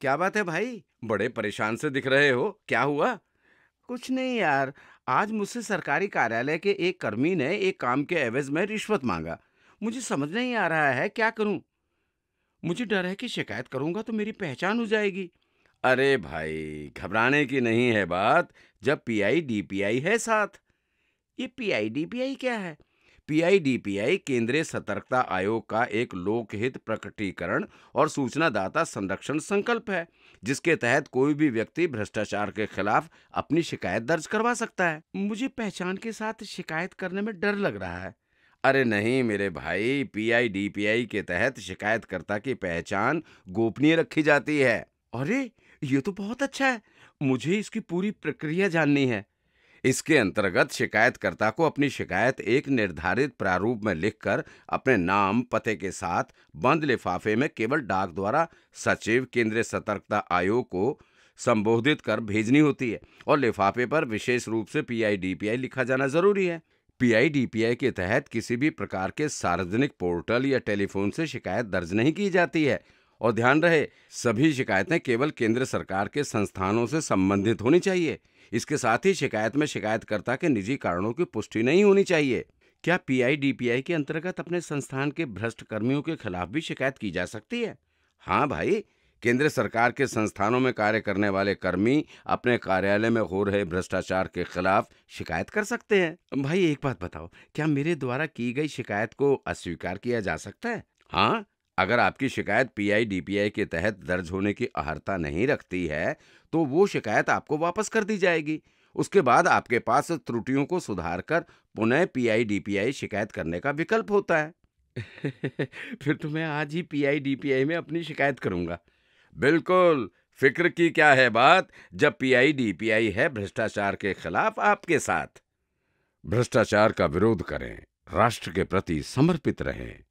क्या बात है भाई बड़े परेशान से दिख रहे हो क्या हुआ कुछ नहीं यार आज मुझसे सरकारी कार्यालय के एक कर्मी ने एक काम के एवज में रिश्वत मांगा मुझे समझ नहीं आ रहा है क्या करूं मुझे डर है कि शिकायत करूंगा तो मेरी पहचान हो जाएगी अरे भाई घबराने की नहीं है बात जब पीआई डीपीआई है साथ ये पीआई डीपीआई क्या है पीआईडीपीआई केंद्रीय सतर्कता आयोग का एक लोकहित प्रकटीकरण और सूचनादाता संरक्षण संकल्प है जिसके तहत कोई भी व्यक्ति भ्रष्टाचार के खिलाफ अपनी शिकायत दर्ज करवा सकता है मुझे पहचान के साथ शिकायत करने में डर लग रहा है अरे नहीं मेरे भाई पीआईडीपीआई के तहत शिकायतकर्ता की पहचान गोपनीय रखी जाती है अरे ये तो बहुत अच्छा है मुझे इसकी पूरी प्रक्रिया जाननी है इसके अंतर्गत शिकायतकर्ता को अपनी शिकायत एक निर्धारित प्रारूप में लिखकर अपने नाम पते के साथ बंद लिफाफे में केवल डाक द्वारा सचिव केंद्रीय सतर्कता आयोग को संबोधित कर भेजनी होती है और लिफाफे पर विशेष रूप से पीआईडीपीआई लिखा जाना जरूरी है पीआईडीपीआई के तहत किसी भी प्रकार के सार्वजनिक पोर्टल या टेलीफोन से शिकायत दर्ज नहीं की जाती है और ध्यान रहे सभी शिकायतें केवल केंद्र सरकार के संस्थानों से संबंधित होनी चाहिए इसके साथ ही शिकायत में शिकायतकर्ता के निजी कारणों की पुष्टि नहीं होनी चाहिए क्या पीआईडीपीआई के अंतर्गत अपने संस्थान के भ्रष्ट कर्मियों के खिलाफ भी शिकायत की जा सकती है हाँ भाई केंद्र सरकार के संस्थानों में कार्य करने वाले कर्मी अपने कार्यालय में हो रहे भ्रष्टाचार के खिलाफ शिकायत कर सकते हैं भाई एक बात बताओ क्या मेरे द्वारा की गई शिकायत को अस्वीकार किया जा सकता है हाँ अगर आपकी शिकायत पीआईडीपीआई के तहत दर्ज होने की अहर्ता नहीं रखती है तो वो शिकायत आपको वापस कर दी जाएगी उसके बाद आपके पास त्रुटियों को सुधार कर पुनः पीआईडीपीआई शिकायत करने का विकल्प होता है फिर तो मैं आज ही पीआईडीपीआई में अपनी शिकायत करूंगा बिल्कुल फिक्र की क्या है बात जब पीआईडीपीआई है भ्रष्टाचार के खिलाफ आपके साथ भ्रष्टाचार का विरोध करें राष्ट्र के प्रति समर्पित रहें